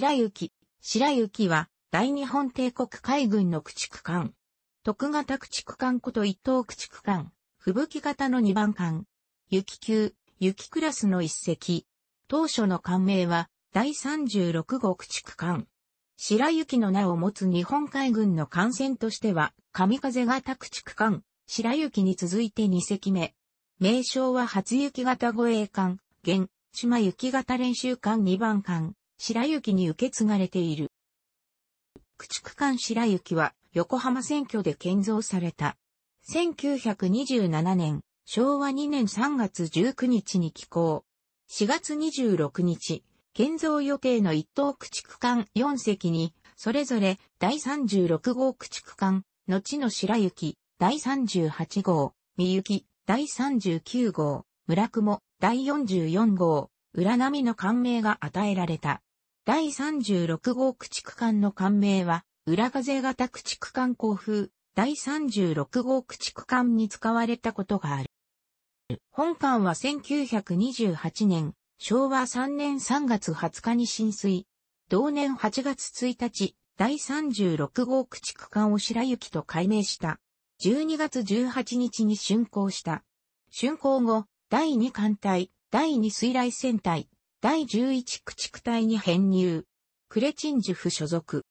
白雪。白雪は、大日本帝国海軍の駆逐艦。徳型駆逐艦こと一等駆逐艦。吹雪型の2番艦。雪級、雪クラスの一隻。当初の艦名は、第36号駆逐艦。白雪の名を持つ日本海軍の艦船としては、神風型駆逐艦、白雪に続いて2隻目。名称は初雪型護衛艦、現、島雪型練習艦2番艦。白雪に受け継がれている。駆逐艦白雪は横浜選挙で建造された。1927年、昭和2年3月19日に寄港。4月26日、建造予定の一等駆逐艦4隻に、それぞれ第36号駆逐艦、後の白雪、第38号、三雪、第39号、村雲、第44号、浦波の艦名が与えられた。第36号駆逐艦の艦名は、裏風型駆逐艦航風、第36号駆逐艦に使われたことがある。本艦は1928年、昭和3年3月20日に浸水。同年8月1日、第36号駆逐艦を白雪と改名した。12月18日に竣工した。竣工後、第2艦隊、第2水雷戦隊、第11駆逐隊に編入。クレチンジュフ所属。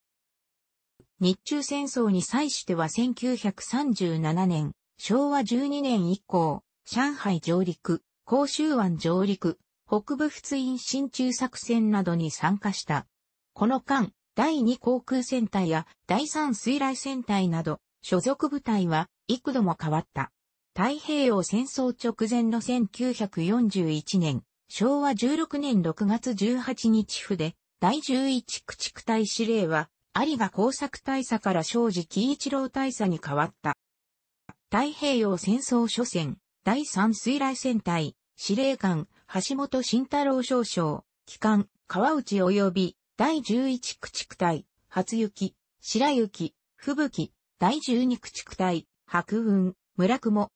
日中戦争に際しては1937年、昭和12年以降、上海上陸、広州湾上陸、北部仏印進駐作戦などに参加した。この間、第2航空戦隊や第3水雷戦隊など、所属部隊は幾度も変わった。太平洋戦争直前の1941年、昭和16年6月18日府で、第11駆逐隊司令は、有賀工作大佐から庄司喜一郎大佐に変わった。太平洋戦争初戦、第3水雷戦隊、司令官、橋本慎太郎少将、機関、川内及び、第11駆逐隊、初雪、白雪、吹雪、第12駆逐隊、白雲、村雲、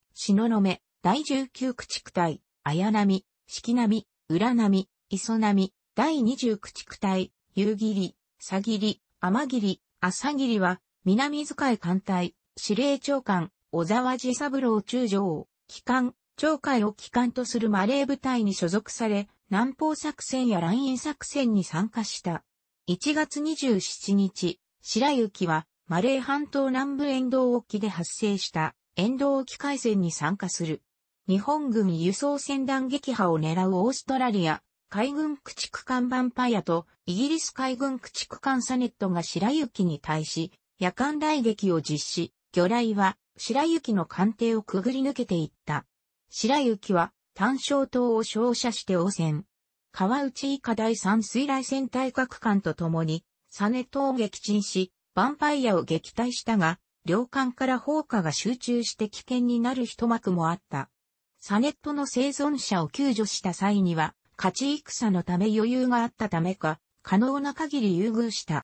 の目、第19駆逐隊、綾波、四式波、裏波、磯波、第二十地区隊、夕霧、さぎり、天霧、朝霧は、南遣い艦隊、司令長官、小沢治三郎中将、機関、長海を機関とするマレー部隊に所属され、南方作戦や乱印作戦に参加した。1月27日、白雪は、マレー半島南部沿道沖で発生した、沿道沖海戦に参加する。日本軍輸送船団撃破を狙うオーストラリア、海軍駆逐艦バンパイアとイギリス海軍駆逐艦サネットが白雪に対し、夜間雷撃を実施、魚雷は白雪の艦艇をくぐり抜けていった。白雪は単焦灯を照射して汚染。川内以下第三水雷戦隊各艦と共に、サネットを撃沈し、バンパイアを撃退したが、両艦から砲火が集中して危険になる一幕もあった。サネットの生存者を救助した際には、勝ち戦のため余裕があったためか、可能な限り優遇した。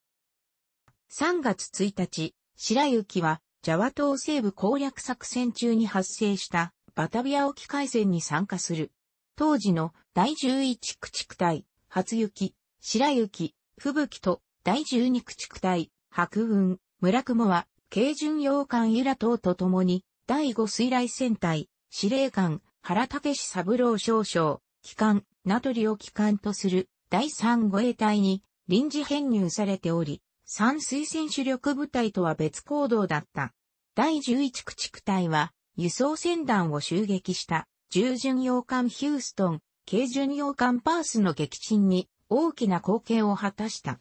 3月1日、白雪は、ジャワ島西部攻略作戦中に発生したバタビア沖海戦に参加する。当時の第11駆逐隊、初雪、白雪、吹雪と第12駆逐隊、白雲、村雲は、軽巡洋艦ユラ島と共に、第5水雷戦隊、司令官、原武三郎少将、機関、名取を機関とする第3護衛隊に臨時編入されており、三推薦主力部隊とは別行動だった。第11駆逐隊は、輸送船団を襲撃した従巡洋艦ヒューストン、軽巡洋艦パースの撃沈に大きな貢献を果たした。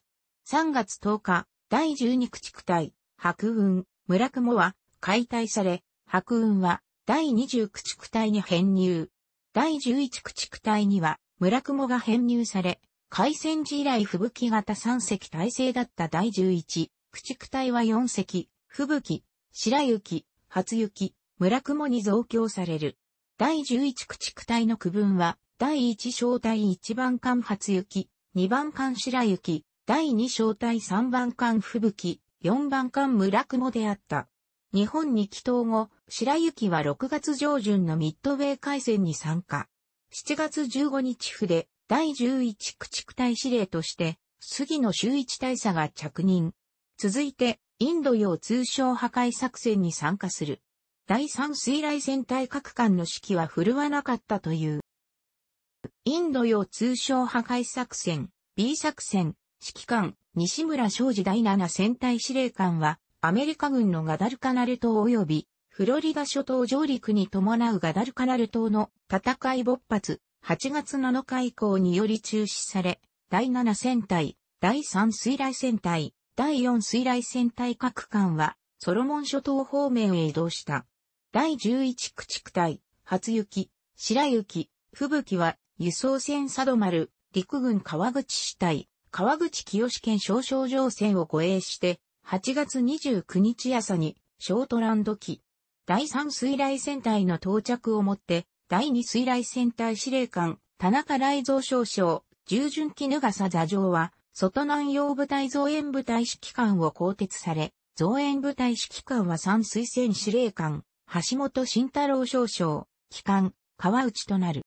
3月10日、第12駆逐隊、白雲、村雲は解体され、白雲は第2 0地区隊に編入。第11駆逐隊には、村雲が編入され、海戦時以来吹雪型3隻体制だった第11、駆逐隊は4隻、吹雪、白雪、初雪、村雲に増強される。第11駆逐隊の区分は、第1小隊1番艦初雪、2番艦白雪、第2小隊3番艦吹雪、4番艦村雲であった。日本に帰島後、白雪は6月上旬のミッドウェー海戦に参加。7月15日府で第11駆逐隊司令として、杉野周一大佐が着任。続いて、インド洋通商破壊作戦に参加する。第三水雷戦隊各艦の指揮は振るわなかったという。インド洋通商破壊作戦、B 作戦、指揮官、西村昌司第7戦隊司令官は、アメリカ軍のガダルカナル島及びフロリダ諸島上陸に伴うガダルカナル島の戦い勃発8月7日以降により中止され、第7戦隊、第3水雷戦隊、第4水雷戦隊各艦はソロモン諸島方面へ移動した。第11駆逐隊、初雪、白雪、吹雪は輸送船佐マ丸、陸軍川口支隊、川口清県少々上船を護衛して、8月29日朝に、ショートランド機、第3水雷戦隊の到着をもって、第2水雷戦隊司令官、田中雷蔵少将、従順機絹さ座上は、外南洋部隊増援部隊指揮官を更迭され、増援部隊指揮官は三水戦司令官、橋本慎太郎少将、機関、川内となる。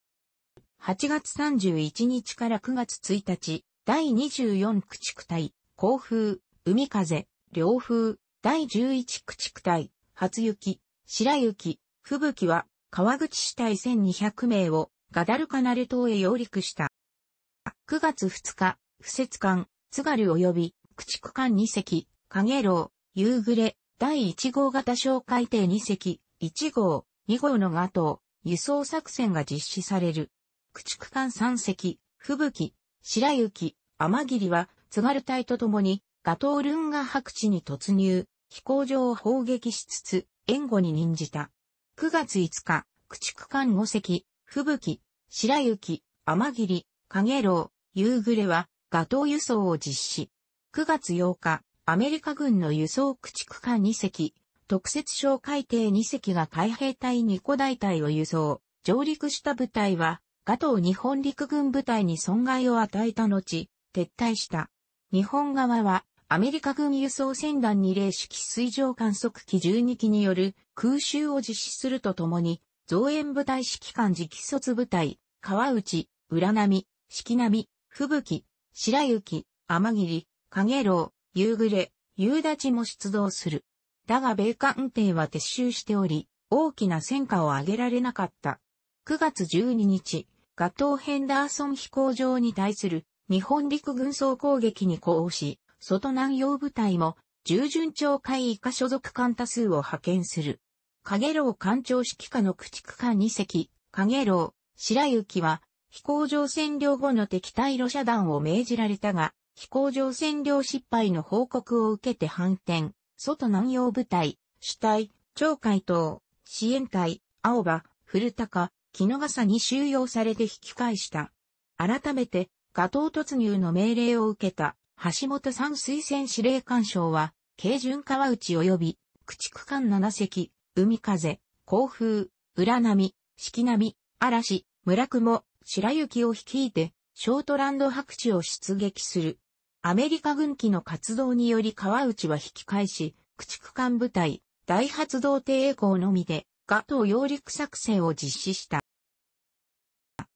8月31日から9月1日、第24駆逐隊、甲風、海風、両風、第11駆逐隊、初雪、白雪、吹雪は、川口市隊1200名を、ガダルカナル島へ揚陸した。9月2日、不節艦、津軽及び、駆逐艦2隻、影楼、夕暮れ、第1号型小海艇2隻、1号、2号の後、輸送作戦が実施される。駆逐艦3隻、吹雪、白雪、天霧は津軽隊と共にガトールンガ白地に突入、飛行場を砲撃しつつ、援護に任じた。9月5日、駆逐艦5隻、吹雪、白雪、天霧、影楼、夕暮れは、ガトー輸送を実施。9月8日、アメリカ軍の輸送駆逐艦2隻、特設哨海艇2隻が海兵隊2個大隊を輸送。上陸した部隊は、ガトー日本陸軍部隊に損害を与えた後、撤退した。日本側は、アメリカ軍輸送船団二霊式水上観測機12機による空襲を実施するとともに、増援部隊指揮官直卒部隊、川内、浦波、四季波、吹雪、白雪、天霧、影楼、夕暮れ、夕立ちも出動する。だが米艦艇は撤収しており、大きな戦果を上げられなかった。9月12日、ガトー・ヘンダーソン飛行場に対する日本陸軍総攻撃に呼応し、外南洋部隊も、従順町会以下所属艦多数を派遣する。影楼艦長指揮下の駆逐艦2隻、影楼、白雪は、飛行場占領後の敵対路遮断団を命じられたが、飛行場占領失敗の報告を受けて反転、外南洋部隊、主体、町会等、支援隊、青葉、古高、木の笠に収容されて引き返した。改めて、ガトー突入の命令を受けた。橋本山水薦司令官賞は、軽巡川内及び、駆逐艦7隻、海風、甲風、裏波、四季波、嵐、村雲、白雪を率いて、ショートランド白地を出撃する。アメリカ軍機の活動により川内は引き返し、駆逐艦部隊、大発動艇栄光のみで、ガトー揚陸作戦を実施した。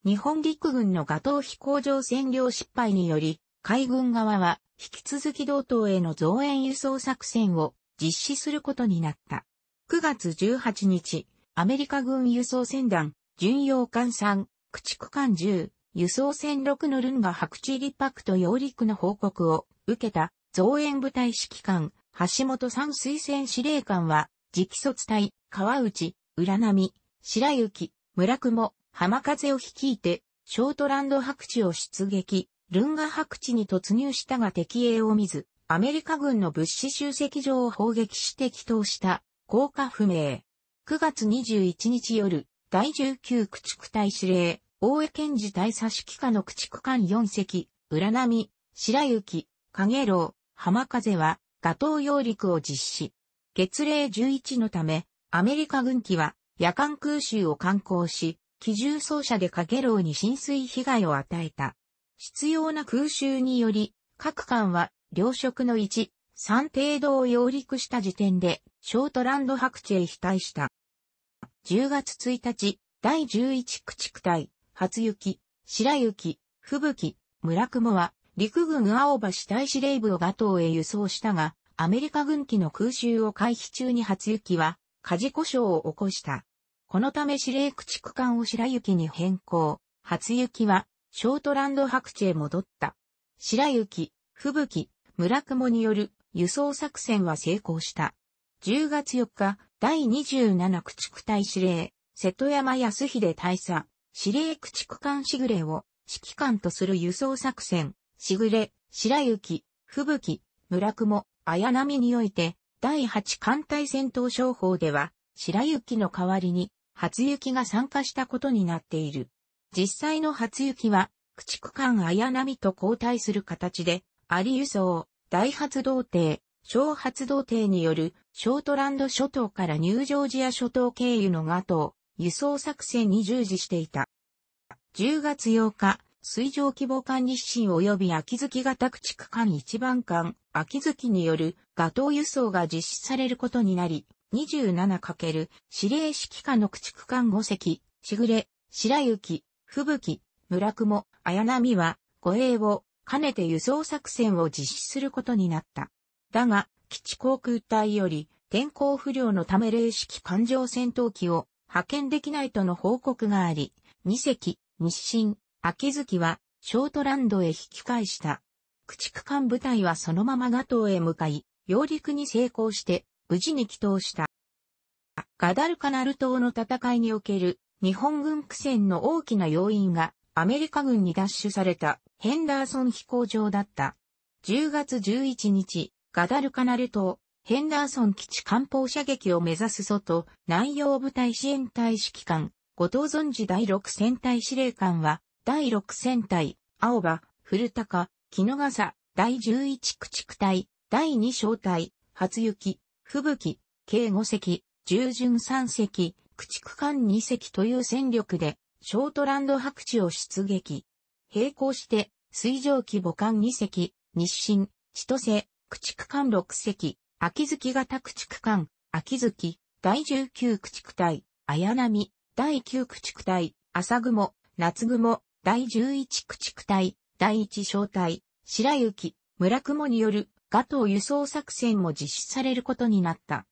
日本陸軍のガトー飛行場占領失敗により、海軍側は引き続き同島への増援輸送作戦を実施することになった。9月18日、アメリカ軍輸送船団、巡洋艦3、駆逐艦10、輸送船6のルンガ白地リパク揚陸の報告を受けた増援部隊指揮官、橋本三水戦司令官は、直卒隊、川内、浦波、白雪、村雲、浜風を率いて、ショートランド白地を出撃。ルンガ白地に突入したが敵影を見ず、アメリカ軍の物資集積場を砲撃して祈祷した、効果不明。9月21日夜、第19駆逐隊司令、大江健治大佐指揮下の駆逐艦4隻、浦波、白雪、影楼、浜風は、ガトー揚陸を実施。月齢11のため、アメリカ軍機は夜間空襲を観光し、機銃奏者で影楼に浸水被害を与えた。必要な空襲により、各艦は、両色の1、3程度を揚陸した時点で、ショートランド白地へ飛退した。10月1日、第11駆逐隊、初雪、白雪、吹雪、村雲は、陸軍青葉市大司令部をガトーへ輸送したが、アメリカ軍機の空襲を回避中に初雪は、火事故障を起こした。このため司令駆逐艦を白雪に変更。初雪はショートランド白地へ戻った。白雪、吹雪、村雲による輸送作戦は成功した。10月4日、第27駆逐隊司令、瀬戸山康秀大佐、司令駆逐艦しぐれを指揮官とする輸送作戦、しぐれ、白雪、吹雪、村雲、綾波において、第8艦隊戦闘商法では、白雪の代わりに、初雪が参加したことになっている。実際の初雪は、駆逐艦綾波と交代する形で、あり輸送、大発動艇、小発動艇によるショートランド諸島からニュージョージア諸島経由のガトー、輸送作戦に従事していた。10月8日、水上規模艦日清及び秋月型駆逐艦一番艦、秋月によるガトー輸送が実施されることになり、27× 指令指揮下の駆逐艦5隻、しぐれ、白雪、吹雪、村雲、綾波は護衛を兼ねて輸送作戦を実施することになった。だが、基地航空隊より天候不良のため零式艦上戦闘機を派遣できないとの報告があり、二隻、日清、秋月はショートランドへ引き返した。駆逐艦部隊はそのままガトーへ向かい、揚陸に成功して無事に帰投した。ガダルカナル島の戦いにおける日本軍苦戦の大きな要因がアメリカ軍に奪取されたヘンダーソン飛行場だった。10月11日、ガダルカナル島、ヘンダーソン基地艦砲射撃を目指す外、南洋部隊支援隊指揮官、後藤存治第6戦隊司令官は、第6戦隊、青葉、古高、木の笠、第11駆逐隊、第2小隊、初雪、吹雪、計5隻、従順3隻、駆逐艦2隻という戦力で、ショートランド白地を出撃。並行して、水蒸気母艦2隻、日清、千歳、駆逐艦6隻、秋月型駆逐艦、秋月、第19駆逐隊、綾波、第9駆逐隊、朝雲、夏雲、第11駆逐隊、第1小隊、白雪、村雲によるガトー輸送作戦も実施されることになった。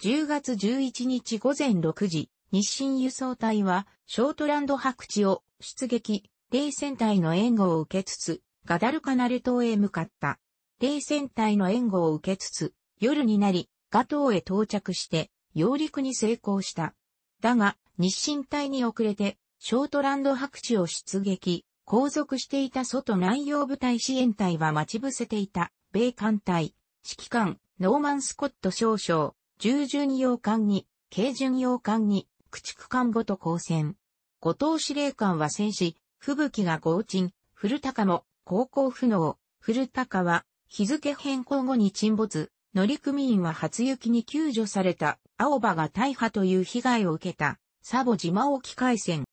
10月11日午前6時、日清輸送隊は、ショートランド白地を出撃、冷戦隊の援護を受けつつ、ガダルカナル島へ向かった。冷戦隊の援護を受けつつ、夜になり、ガ島へ到着して、揚陸に成功した。だが、日清隊に遅れて、ショートランド白地を出撃、後続していた外南洋部隊支援隊は待ち伏せていた、米艦隊、指揮官、ノーマン・スコット少将、従順洋艦に、軽巡洋艦に、駆逐艦ごと交戦。後藤司令官は戦死、吹雪が合鎮、古高も、航行不能、古高は、日付変更後に沈没、乗組員は初雪に救助された、青葉が大破という被害を受けた、サボ島沖海戦。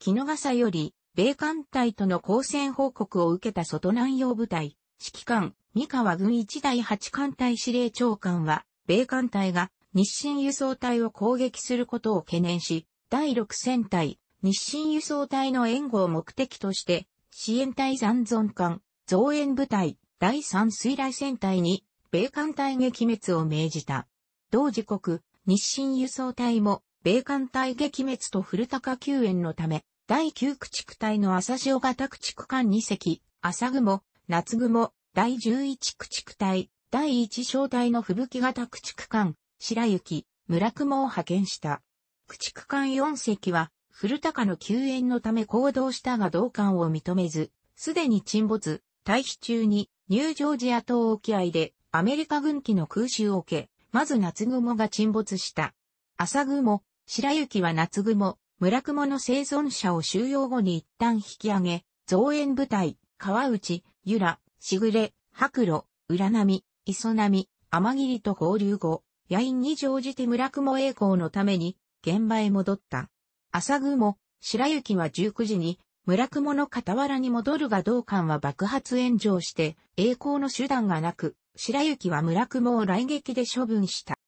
木の笠より、米艦隊との交戦報告を受けた外南洋部隊、指揮官、三河軍一大八艦隊司令長官は、米艦隊が日清輸送隊を攻撃することを懸念し、第6戦隊、日清輸送隊の援護を目的として、支援隊残存艦、増援部隊、第3水雷戦隊に、米艦隊撃滅を命じた。同時刻、日清輸送隊も、米艦隊撃滅と古高救援のため、第9駆逐隊の朝潮型駆逐艦2隻、朝雲、夏雲、第11駆逐隊、第一小隊の吹雪型駆逐艦、白雪、村雲を派遣した。駆逐艦4隻は、古高の救援のため行動したが同艦を認めず、すでに沈没、退避中に、ニュージョージア島沖合で、アメリカ軍機の空襲を受け、まず夏雲が沈没した。朝雲、白雪は夏雲、村雲の生存者を収容後に一旦引き上げ、増援部隊、川内、由良、しぐれ、白露、浦波、磯波、天霧と合流後、野因に乗じて村雲栄光のために、現場へ戻った。朝雲、白雪は19時に、村雲の傍らに戻るが同館は爆発炎上して、栄光の手段がなく、白雪は村雲を来撃で処分した。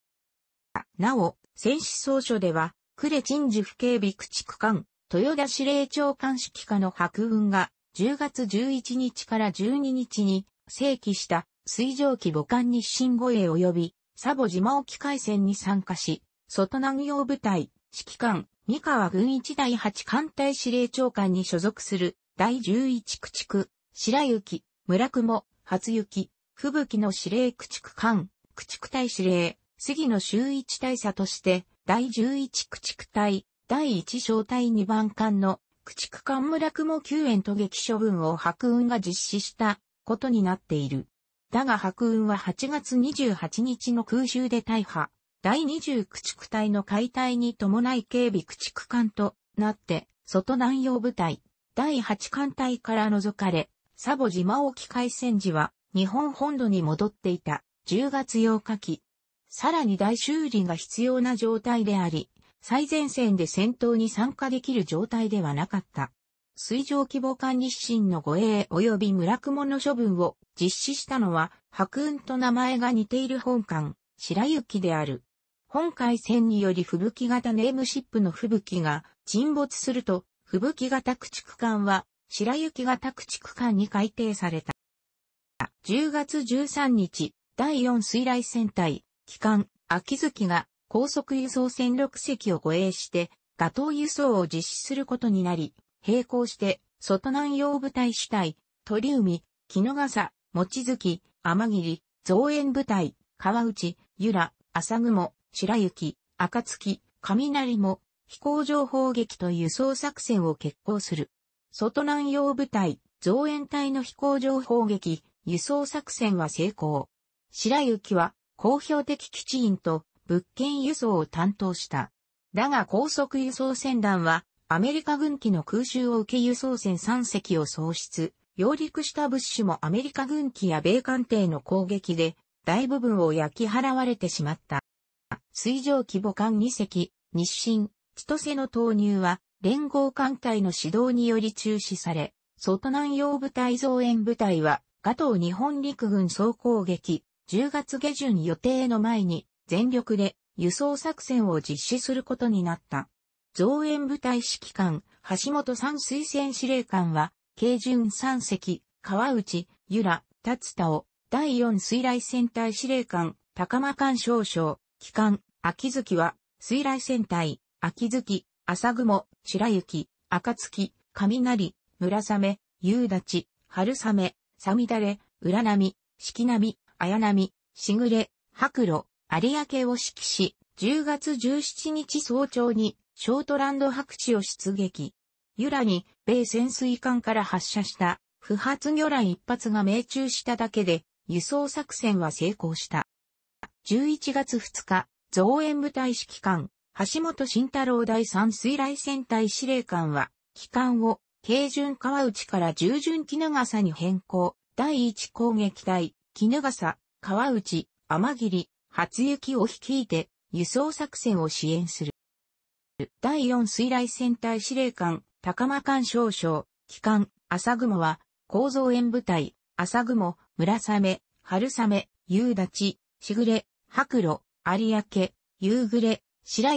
なお、戦死総書では、呉鎮守府警備駆逐艦、豊田司令長官指揮下の白雲が、10月11日から12日に、正規した水蒸気母艦日清護衛及び、サボ島沖海戦に参加し、外南洋部隊、指揮官、三河軍一第八艦隊司令長官に所属する、第十一駆逐、白雪、村雲、初雪、吹雪の司令駆逐艦、駆逐隊司令、杉野周一大佐として、第十一駆逐隊、第一小隊二番艦の駆逐艦村雲救援と撃処分を白雲が実施したことになっている。だが白雲は8月28日の空襲で大破、第20駆逐隊の解体に伴い警備駆逐艦となって、外南洋部隊、第8艦隊から除かれ、サボ島沖海戦時は日本本土に戻っていた10月8日期。さらに大修理が必要な状態であり、最前線で戦闘に参加できる状態ではなかった。水上規模管理指針の護衛及び村雲の処分を実施したのは、白雲と名前が似ている本館、白雪である。本海戦により吹雪型ネームシップの吹雪が沈没すると、吹雪型駆逐艦は白雪型駆逐艦に改定された。10月13日、第4水雷戦隊、機関、秋月が高速輸送船6隻を護衛して、ト等輸送を実施することになり、並行して、外南洋部隊主体、鳥海、木の笠、餅月、天霧、造園部隊、川内、由良、浅雲、白雪、暁、雷も、飛行場砲撃と輸送作戦を決行する。外南洋部隊、造園隊の飛行場砲撃、輸送作戦は成功。白雪は、公表的基地員と物件輸送を担当した。だが高速輸送船団は、アメリカ軍機の空襲を受け輸送船3隻を喪失、揚陸した物資もアメリカ軍機や米艦艇の攻撃で大部分を焼き払われてしまった。水上規模艦2隻、日清、千歳の投入は連合艦隊の指導により中止され、外南洋部隊増援部隊は、ガトー日本陸軍総攻撃、10月下旬予定の前に全力で輸送作戦を実施することになった。増援部隊指揮官、橋本三推薦司令官は、慶順三隻、川内、由良、達田を、第四水雷戦隊司令官、高間官少将、機関、秋月は、水雷戦隊、秋月、朝雲、白雪、暁、雷、村雨、夕立、春雨、寒だれ、浦波、四季波、綾波、しぐれ、白露、有明を指揮し、10月17日早朝にショートランド白地を出撃。ユラに、米潜水艦から発射した、不発魚雷一発が命中しただけで、輸送作戦は成功した。11月2日、増援部隊指揮官、橋本慎太郎第3水雷戦隊司令官は、機艦を、軽巡川内から従順巡長さに変更、第1攻撃隊、衣笠、川内、天霧、初雪を率いて、輸送作戦を支援する。第4水雷戦隊司令官、高間艦少将、機関、朝雲は、構造園部隊、朝雲、村雨、春雨、夕立、しぐれ、白露、有明、夕暮れ、白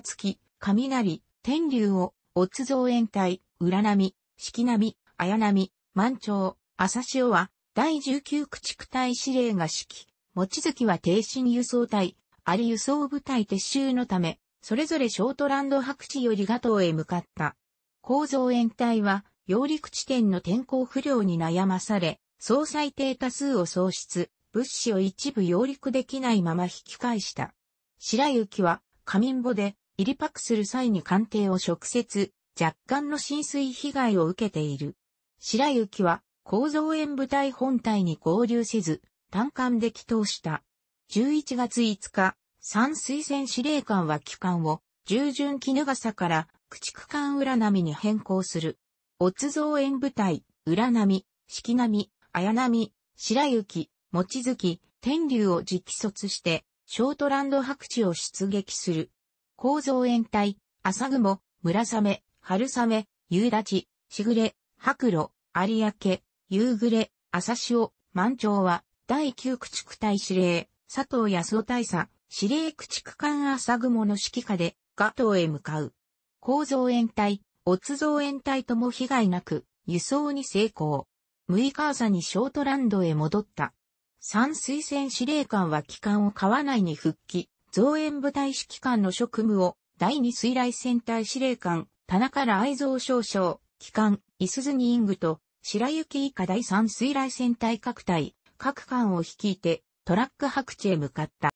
雪、暁、雷、天竜を、オツ造園隊、浦波、四季波、綾波、満潮、朝潮は、第19駆逐隊司令が指揮、望月は低身輸送隊、あり輸送部隊撤収のため、それぞれショートランド白地よりガトーへ向かった。構造円体は、揚陸地点の天候不良に悩まされ、総最低多数を喪失、物資を一部揚陸できないまま引き返した。白雪は、仮眠簿で、入りパクする際に艦艇を直接、若干の浸水被害を受けている。白雪は、構造円部隊本体に合流せず、単艦で帰祷した。11月5日、三水戦司令官は機関を、従順絹笠から、駆逐艦浦波に変更する。おつ造園部隊、浦波、四季波、綾波、白雪、望月、天竜を直卒して、ショートランド白地を出撃する。構造園隊、朝雲、村雨、春雨、夕立、しぐれ、白露、有明、夕暮れ、朝潮、満潮は、第九駆逐隊司令、佐藤康夫大佐、司令駆逐艦朝雲の指揮下で、ガトへ向かう。構造延隊、オツ造延隊とも被害なく、輸送に成功。6日朝にショートランドへ戻った。三水戦司令官は機関を川内に復帰、造園部隊指揮官の職務を、第二水雷戦隊司令官、田中愛蔵少将、機関、伊鈴にイングと、白雪以下第三水雷戦隊各隊、各艦を率いて、トラック白地へ向かった。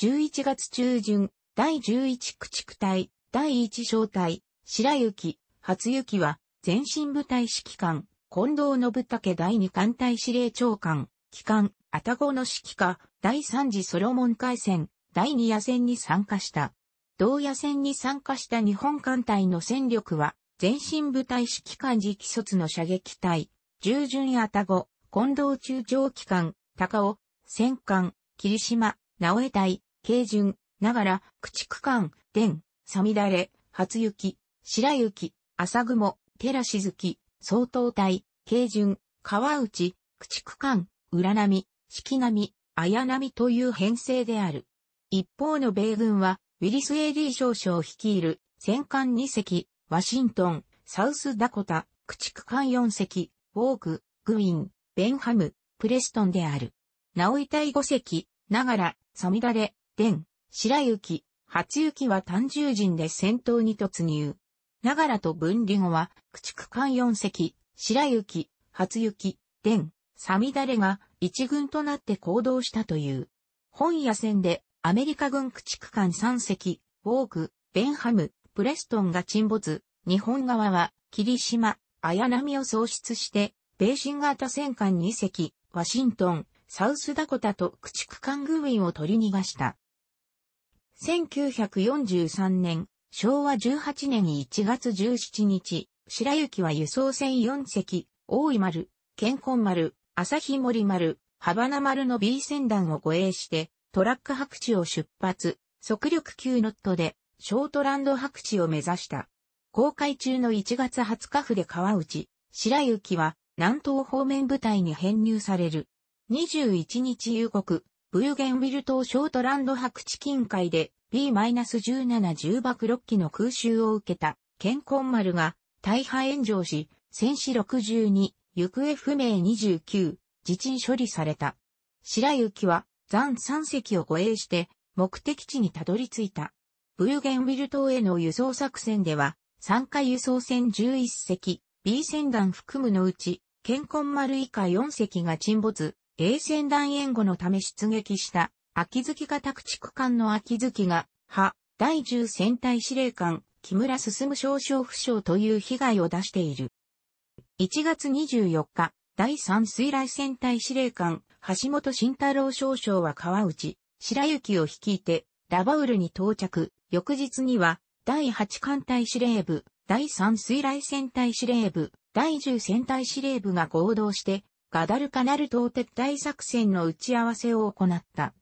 11月中旬、第11駆逐隊、第1小隊、白雪、初雪は、前進部隊指揮官、近藤信武第2艦隊司令長官、機関、愛宕の指揮下、第3次ソロモン海戦、第2夜戦に参加した。同野戦に参加した日本艦隊の戦力は、前進部隊指揮官次期卒の射撃隊、従順愛宕、近藤中将機関、高尾、戦艦、霧島、直江隊、軽順、ながら、駆逐艦、伝、さみだれ、初雪、白雪、朝雲、寺ずき、総統隊、軽順、川内、駆逐艦、裏波、季波、綾波という編成である。一方の米軍は、ウィリス・エイリー少将率いる、戦艦2隻、ワシントン、サウスダコタ、駆逐艦4隻、ウォーク、グイン、ベンハム、プレストンである。ナオイ体5隻、ながら、サミダレ、伝、白雪、初雪は単獣人で戦闘に突入。ながらと分離後は、駆逐艦4隻、白雪、初雪、伝、サミダレが一軍となって行動したという。本野戦でアメリカ軍駆逐艦3隻、ウォーク、ベンハム、プレストンが沈没、日本側は霧島、綾波を喪失して、米新型戦艦2隻、ワシントン、サウスダコタと駆逐艦軍員を取り逃がした。1943年、昭和18年1月17日、白雪は輸送船4隻、大井丸、健康丸、朝日森丸、羽花丸の B 船団を護衛して、トラック白地を出発、速力9ノットで、ショートランド白地を目指した。公開中の1月20日府で川内、白雪は、南東方面部隊に編入される。21日夕刻、ブーゲンウィル島ショートランド白地近海で B-1710 爆6機の空襲を受けた、ケンコン丸が大破炎上し、戦死62、行方不明29、自沈処理された。白雪は残3隻を護衛して目的地にたどり着いた。ブーゲンウィル島への輸送作戦では、参加輸送船11隻、B 船団含むのうち、ケンコン丸以下4隻が沈没、衛戦団援護のため出撃した秋月型駆逐艦の秋月が、派、第10戦隊司令官、木村進少将負傷という被害を出している。1月24日、第3水雷戦隊司令官、橋本慎太郎少将は川内、白雪を率いて、ラバウルに到着、翌日には、第8艦隊司令部、第3水雷戦隊司令部、第10戦隊司令部が合同して、ガダルカナル島撤退作戦の打ち合わせを行った。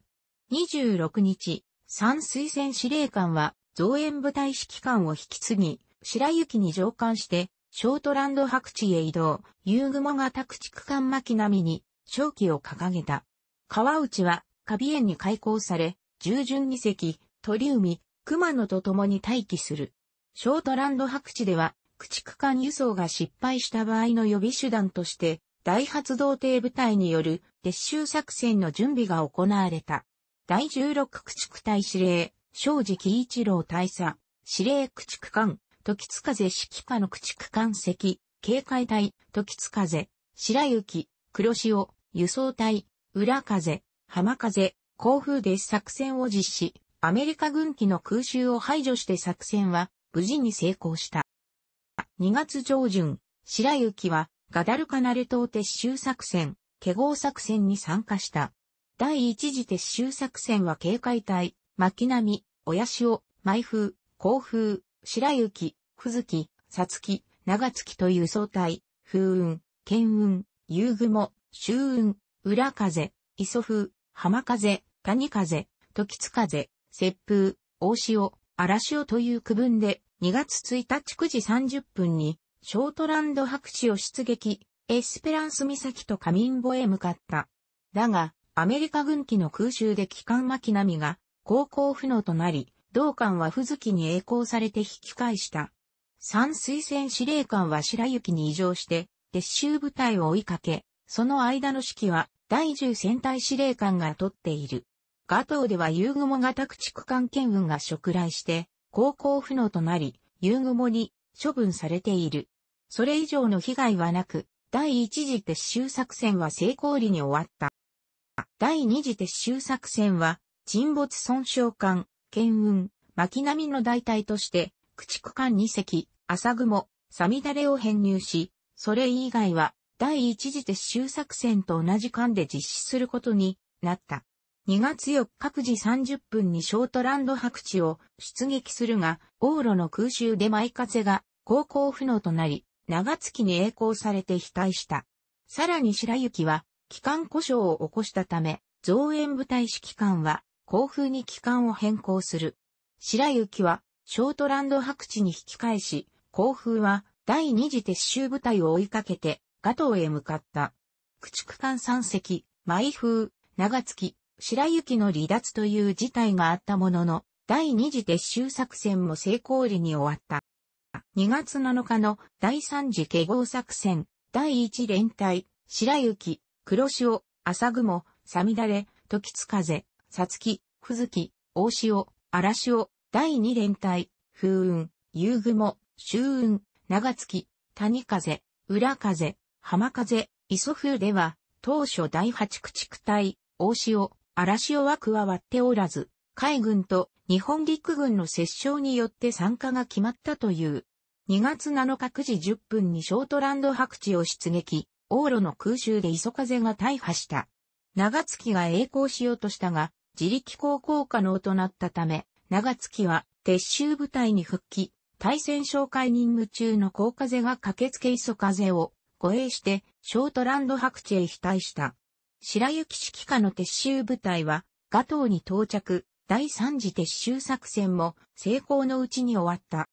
26日、三水戦司令官は、増援部隊指揮官を引き継ぎ、白雪に上官して、ショートランド白地へ移動、夕雲が宅地区間巻並みに、正機を掲げた。川内は、カビ園に開港され、従順二隻、鳥海、熊野と共に待機する。ショートランド白地では、駆逐艦輸送が失敗した場合の予備手段として、大発動艇部隊による撤収作戦の準備が行われた。第16駆逐隊司令、庄司喜一郎大佐、司令駆逐艦、時津風指揮下の駆逐艦席、警戒隊、時津風、白雪、黒潮、輸送隊、裏風、浜風、甲風で作戦を実施、アメリカ軍機の空襲を排除して作戦は無事に成功した。2月上旬、白雪はガダルカナル島撤収作戦、ケゴー作戦に参加した。第一次撤収作戦は警戒隊、巻波、親潮、舞風、甲風、白雪、吹月、さつき、長月という総体、風雲、剣雲、夕雲、周雲、裏風、磯風、浜風、谷風、時津風、雪風、大潮、荒潮という区分で2月1日9時30分にショートランド白地を出撃、エスペランス岬とカミンボへ向かった。だが、アメリカ軍機の空襲で機関巻波が航行不能となり、同艦は吹月に栄光されて引き返した。三水戦司令官は白雪に異常して、撤収部隊を追いかけ、その間の指揮は第10戦隊司令官が取っている。ガトーでは遊雲型駆逐艦検運が触来して、航行不能となり、遊雲に処分されている。それ以上の被害はなく、第一次撤収作戦は成功裏に終わった。第二次撤収作戦は、沈没損傷艦、剣運、巻波の代替として、駆逐艦2隻、朝雲、サミダレを編入し、それ以外は、第一次撤収作戦と同じ艦で実施することになった。2月4日各時30分にショートランド白地を出撃するが、往路の空襲で舞風が航行不能となり、長月に栄光されて被隊した。さらに白雪は、機関故障を起こしたため、増援部隊指揮官は、甲府に機関を変更する。白雪は、ショートランド白地に引き返し、甲府は、第二次撤収部隊を追いかけて、ガトーへ向かった。駆逐艦三隻、舞風、長月、白雪の離脱という事態があったものの、第二次撤収作戦も成功裏に終わった。2月7日の第3次警合作戦、第1連隊、白雪、黒潮、朝雲、さみだれ、時津風、さつき、ふずき、大潮、荒潮、第2連隊、風雲、夕雲、秋雲、長月、谷風、浦風、浜風、磯風では、当初第8駆逐隊、大潮、荒潮は加わっておらず、海軍と日本陸軍の折衝によって参加が決まったという。2月7日9時10分にショートランド白地を出撃、往路の空襲で磯風が大破した。長月が栄光しようとしたが、自力航行可能となったため、長月は撤収部隊に復帰、対戦哨戒任務中の高風が駆けつけ磯風を護衛して、ショートランド白地へ飛退した。白雪式下の撤収部隊は、ガトーに到着、第三次撤収作戦も成功のうちに終わった。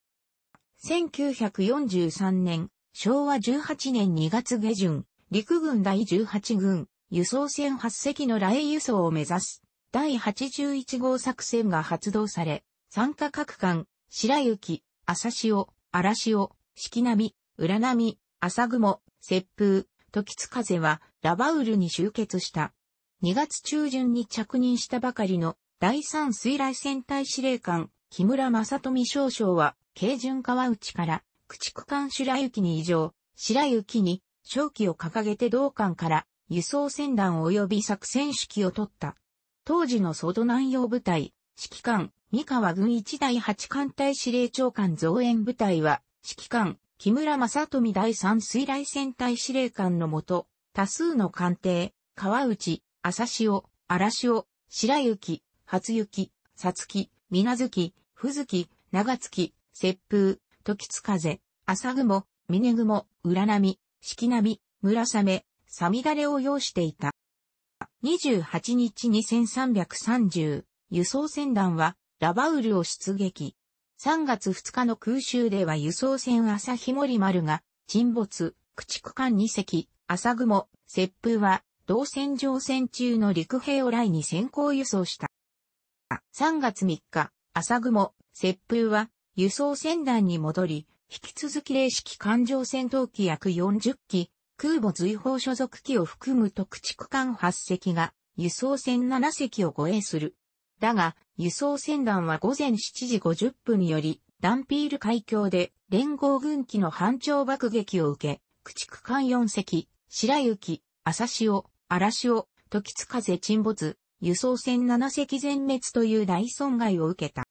1943年、昭和18年2月下旬、陸軍第18軍、輸送船8隻の雷輸送を目指す、第81号作戦が発動され、参加各艦、白雪、朝潮、荒潮、四季波、浦波、朝雲、雪風、時津風はラバウルに集結した。2月中旬に着任したばかりの第3水雷戦隊司令官、木村正富少将は、軽巡川内から、駆逐艦白雪に異常、白雪に、正気を掲げて同艦から、輸送船団及び作戦指揮を取った。当時の外南洋部隊、指揮官、三河軍一第八艦隊司令長官増援部隊は、指揮官、木村正富第三水雷戦隊司令官のもと、多数の艦艇、川内、朝潮、荒潮、白雪、初雪、さつき、みなずき、ふずき、長月、雪風、時津風、朝雲、峰雲、浦波、四季波、村雨、さみだれを要していた。28日に1330、輸送船団は、ラバウルを出撃。3月2日の空襲では輸送船朝日森丸が、沈没、駆逐艦2隻、朝雲、雪風は、同船乗船中の陸兵を来に先行輸送した。3月3日、朝雲、接風は、輸送船団に戻り、引き続き零式艦上戦闘機約40機、空母随砲所属機を含む特畜艦8隻が、輸送船7隻を護衛する。だが、輸送船団は午前7時50分により、ダンピール海峡で連合軍機の反潮爆撃を受け、駆逐艦4隻、白雪、朝潮、荒潮、時津風沈没、輸送船7隻全滅という大損害を受けた。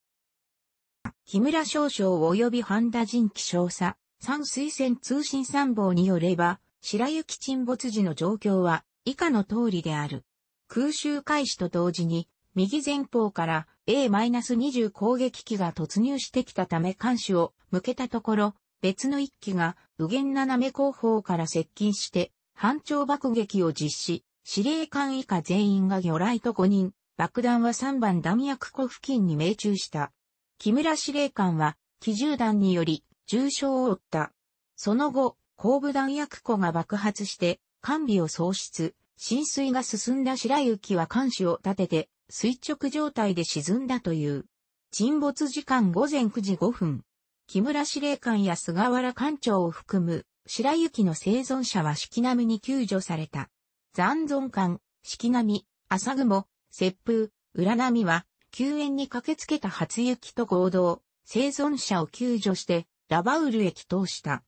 木村少将及び半田人気少佐、三水船通信参謀によれば、白雪沈没時の状況は以下の通りである。空襲開始と同時に、右前方から A-20 攻撃機が突入してきたため艦首を向けたところ、別の1機が右舷斜め後方から接近して、反長爆撃を実施、司令官以下全員が魚雷と5人、爆弾は3番弾薬庫付近に命中した。木村司令官は、機銃弾により、重傷を負った。その後、後部弾薬庫が爆発して、艦尾を喪失、浸水が進んだ白雪は監視を立てて、垂直状態で沈んだという。沈没時間午前9時5分。木村司令官や菅原艦長を含む、白雪の生存者は式並みに救助された。残存感、式神、朝雲、雪風、浦波は、救援に駆けつけた初雪と合同、生存者を救助して、ラバウルへ帰投した。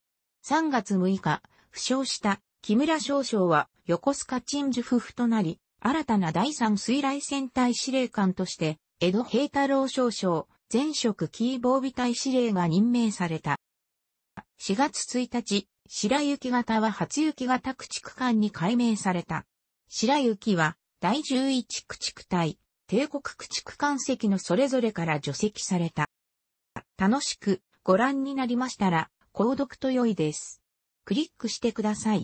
3月6日、負傷した木村少将は横須賀鎮守夫婦となり、新たな第3水雷戦隊司令官として、江戸平太郎少将、前職キー防備隊司令が任命された。4月1日、白雪型は初雪型駆逐艦に改名された。白雪は第11駆逐隊、帝国駆逐艦籍のそれぞれから除籍された。楽しくご覧になりましたら、購読と良いです。クリックしてください。